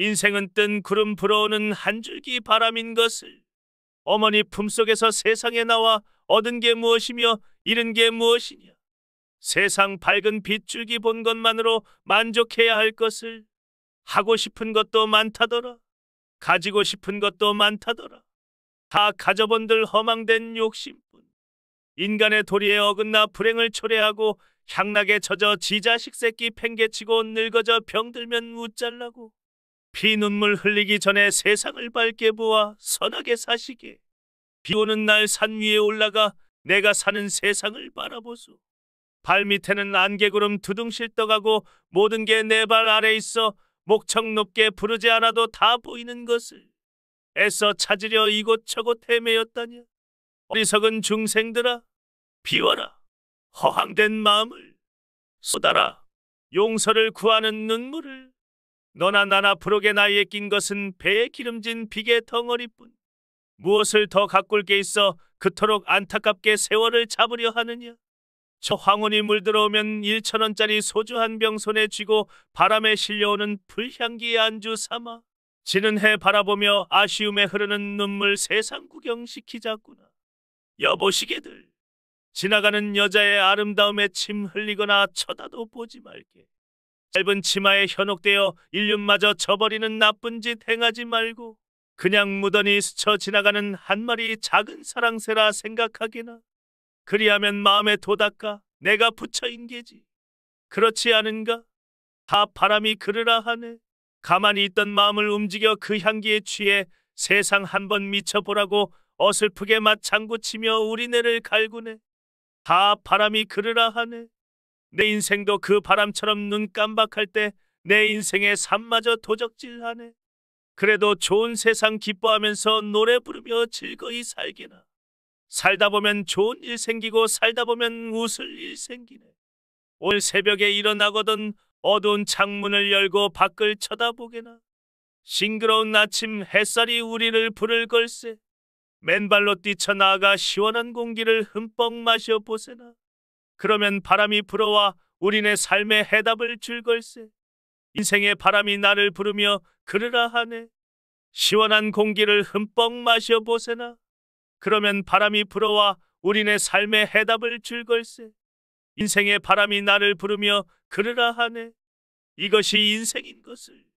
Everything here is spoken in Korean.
인생은 뜬 구름 불어오는 한 줄기 바람인 것을 어머니 품속에서 세상에 나와 얻은 게 무엇이며 잃은 게 무엇이냐 세상 밝은 빛줄기 본 것만으로 만족해야 할 것을 하고 싶은 것도 많다더라 가지고 싶은 것도 많다더라 다 가져본들 허망된 욕심뿐 인간의 도리에 어긋나 불행을 초래하고 향락에 젖어 지자식 새끼 팽개치고 늙어져 병들면 웃잘라고 피눈물 흘리기 전에 세상을 밝게 보아 선하게 사시게. 비 오는 날 산 위에 올라가 내가 사는 세상을 바라보소. 발밑에는 안개구름 두둥실 떠가고 모든 게 내 발 아래 있어 목청 높게 부르지 않아도 다 보이는 것을 애써 찾으려 이곳저곳 헤매였다냐. 어리석은 중생들아 비워라 허황된 마음을 쏟아라 용서를 구하는 눈물을 너나 나나 부록게 나이에 낀 것은 배에 기름진 비계 덩어리뿐. 무엇을 더 가꿀 게 있어 그토록 안타깝게 세월을 잡으려 하느냐. 저 황혼이 물들어오면 1천 원짜리 소주 한 병 손에 쥐고 바람에 실려오는 불향기의 안주 삼아 지는 해 바라보며 아쉬움에 흐르는 눈물 세상 구경시키자꾸나. 여보시게들 지나가는 여자의 아름다움에 침 흘리거나 쳐다도 보지 말게. 짧은 치마에 현혹되어 인륜마저 저버리는 나쁜 짓 행하지 말고 그냥 무던히 스쳐 지나가는 한 마리 작은 사랑새라 생각하기나 그리하면 마음에 도닦아 내가 부처인 게지. 그렇지 않은가? 다 바람이 그르라 하네. 가만히 있던 마음을 움직여 그 향기에 취해 세상 한번 미쳐보라고 어슬프게 맞장구치며 우리네를 갈구네. 다 바람이 그르라 하네. 내 인생도 그 바람처럼 눈 깜박할 때 내 인생의 산마저 도적질하네. 그래도 좋은 세상 기뻐하면서 노래 부르며 즐거이 살기나. 살다 보면 좋은 일 생기고 살다 보면 웃을 일 생기네. 오늘 새벽에 일어나거든 어두운 창문을 열고 밖을 쳐다보게나. 싱그러운 아침 햇살이 우리를 부를 걸세. 맨발로 뛰쳐나가 시원한 공기를 흠뻑 마셔보세나. 그러면 바람이 불어와 우리네 삶의 해답을 줄걸세. 인생의 바람이 나를 부르며 그르라 하네. 시원한 공기를 흠뻑 마셔보세나. 그러면 바람이 불어와 우리네 삶의 해답을 줄걸세. 인생의 바람이 나를 부르며 그르라 하네. 이것이 인생인 것을.